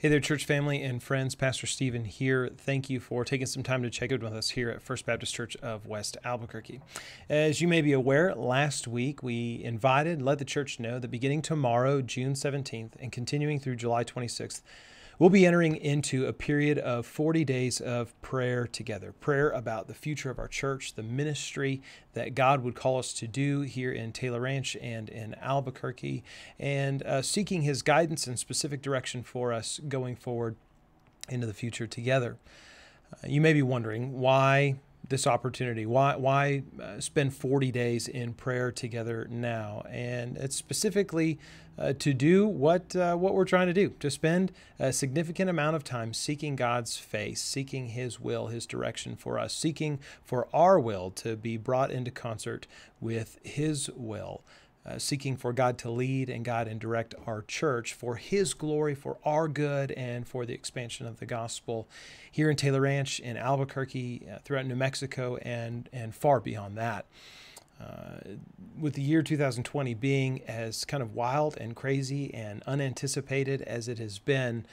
Hey there, church family and friends. Pastor Stephen here. Thank you for taking some time to check in with us here at First Baptist Church of West Albuquerque. As you may be aware, last week we invited, let the church know that beginning tomorrow, June 17th, and continuing through July 26th, We'll be entering into a period of 40 days of prayer together, prayer about the future of our church, the ministry that God would call us to do here in Taylor Ranch and in Albuquerque, and uh, seeking His guidance and specific direction for us going forward into the future together. Uh, you may be wondering why this opportunity? Why, why uh, spend 40 days in prayer together now? And it's specifically uh, to do what, uh, what we're trying to do, to spend a significant amount of time seeking God's face, seeking His will, His direction for us, seeking for our will to be brought into concert with His will uh, seeking for God to lead and guide and direct our church for His glory, for our good, and for the expansion of the gospel here in Taylor Ranch, in Albuquerque, uh, throughout New Mexico, and, and far beyond that. Uh, with the year 2020 being as kind of wild and crazy and unanticipated as it has been,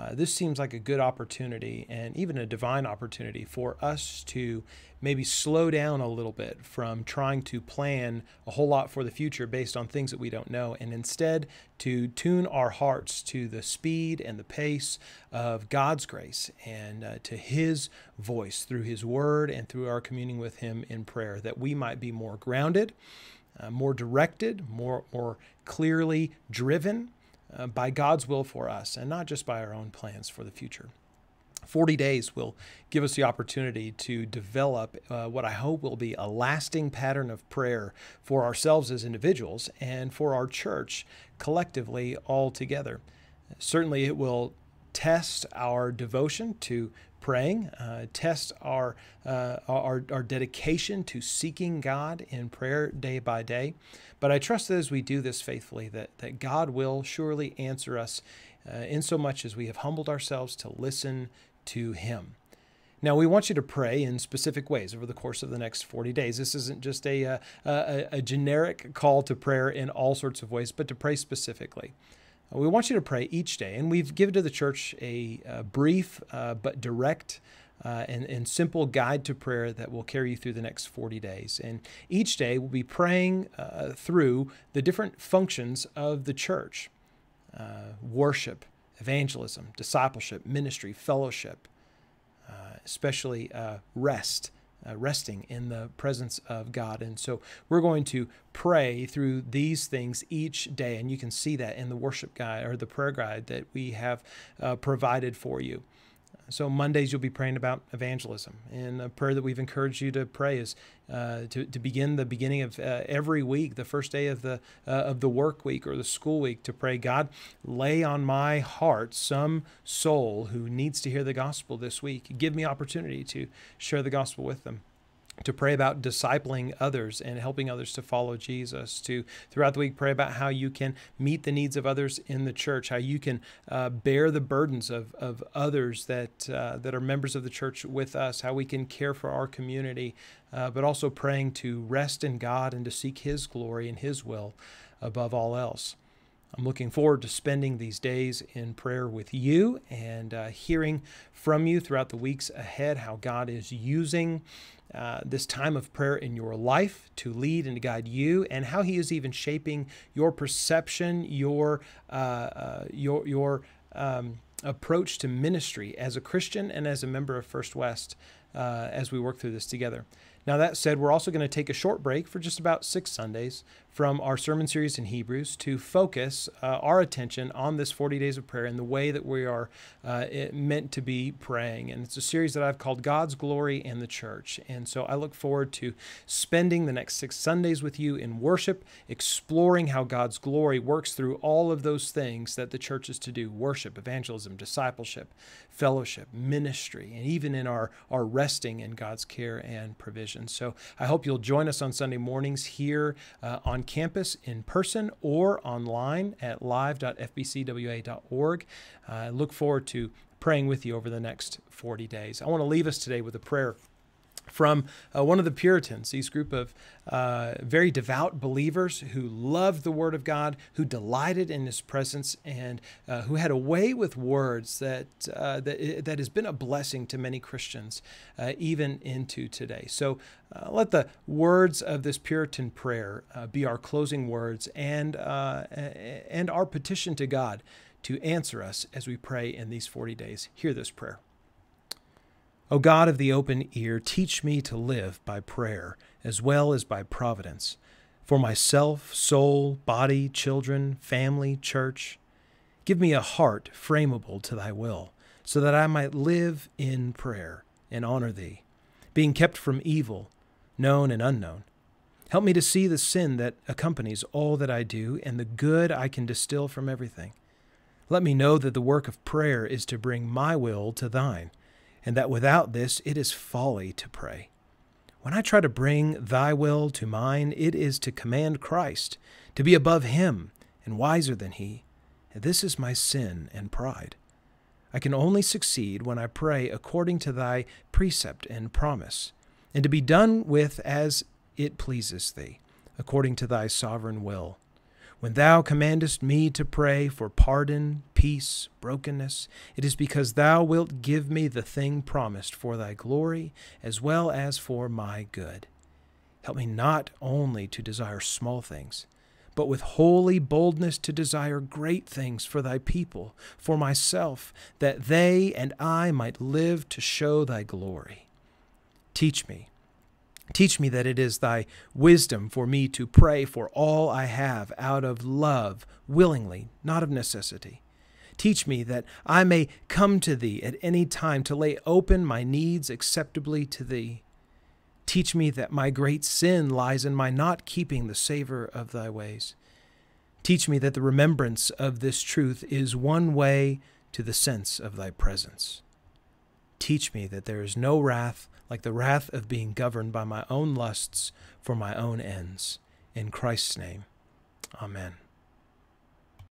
uh, this seems like a good opportunity and even a divine opportunity for us to maybe slow down a little bit from trying to plan a whole lot for the future based on things that we don't know and instead to tune our hearts to the speed and the pace of God's grace and uh, to His voice through His Word and through our communing with Him in prayer that we might be more grounded. Uh, more directed, more more clearly driven, uh, by God's will for us and not just by our own plans for the future. 40 days will give us the opportunity to develop uh, what I hope will be a lasting pattern of prayer for ourselves as individuals and for our church collectively all together. Certainly, it will test our devotion to praying, uh, test our, uh, our, our dedication to seeking God in prayer day by day. But I trust that as we do this faithfully, that, that God will surely answer us uh, in so much as we have humbled ourselves to listen to Him. Now, we want you to pray in specific ways over the course of the next 40 days. This isn't just a, uh, a, a generic call to prayer in all sorts of ways, but to pray specifically. We want you to pray each day, and we've given to the church a, a brief uh, but direct uh, and, and, simple guide to prayer that will carry you through the next 40 days. And each day we'll be praying uh, through the different functions of the church uh, worship, evangelism, discipleship, ministry, fellowship, uh, especially uh, rest uh, resting in the presence of God. And so we're going to pray through these things each day. And you can see that in the worship guide or the prayer guide that we have uh, provided for you. So Mondays you'll be praying about evangelism, and a prayer that we've encouraged you to pray is uh, to, to begin the beginning of uh, every week, the first day of the uh, of the work week or the school week, to pray, God, lay on my heart some soul who needs to hear the gospel this week. Give me opportunity to share the gospel with them to pray about discipling others and helping others to follow Jesus. To throughout the week, pray about how you can meet the needs of others in the church, how you can uh, bear the burdens of, of others that uh, that are members of the church with us, how we can care for our community, uh, but also praying to rest in God and to seek His glory and His will above all else. I'm looking forward to spending these days in prayer with you and uh, hearing from you throughout the weeks ahead how God is using uh, this time of prayer in your life to lead and to guide you, and how He is even shaping your perception, your uh, uh your your um, approach to ministry as a Christian and as a member of First West uh, as we work through this together. Now, that said, we're also going to take a short break for just about six Sundays from our sermon series in Hebrews to focus uh, our attention on this 40 days of prayer and the way that we are uh, meant to be praying. And it's a series that I've called God's Glory and the Church. And so I look forward to spending the next six Sundays with you in worship, exploring how God's glory works through all of those things that the church is to do worship, evangelism, discipleship, fellowship, ministry, and even in our, our resting in God's care and provision. So I hope you'll join us on Sunday mornings here uh, on campus in person or online at live.fbcwa.org. Uh, I look forward to praying with you over the next 40 days. I want to leave us today with a prayer from uh, one of the Puritans, these group of uh, very devout believers who loved the Word of God, who delighted in His presence, and uh, who had a way with words that uh, that that has been a blessing to many Christians, uh, even into today. So uh, let the words of this Puritan prayer be our closing words and and our petition to God to answer us as we pray in these 40 days. Hear this prayer. O God of the open ear, teach me to live by prayer as well as by providence, for myself, soul, body, children, family, church. Give me a heart frameable to thy will, so that I might live in prayer and honor thee, being kept from evil, known and unknown. Help me to see the sin that accompanies all that I do and the good I can distill from everything. Let me know that the work of prayer is to bring my will to thine and that without this it is folly to pray. When I try to bring thy will to mine, it is to command Christ, to be above him and wiser than he. This is my sin and pride. I can only succeed when I pray according to thy precept and promise, and to be done with as it pleases thee, according to thy sovereign will. When thou commandest me to pray for pardon, peace, brokenness, it is because thou wilt give me the thing promised for thy glory as well as for my good. Help me not only to desire small things, but with holy boldness to desire great things for thy people, for myself, that they and I might live to show thy glory. Teach me Teach me that it is thy wisdom for me to pray for all I have out of love, willingly, not of necessity. Teach me that I may come to thee at any time to lay open my needs acceptably to thee. Teach me that my great sin lies in my not keeping the savor of thy ways. Teach me that the remembrance of this truth is one way to the sense of thy presence. Teach me that there is no wrath like the wrath of being governed by my own lusts for my own ends. In Christ's name, amen.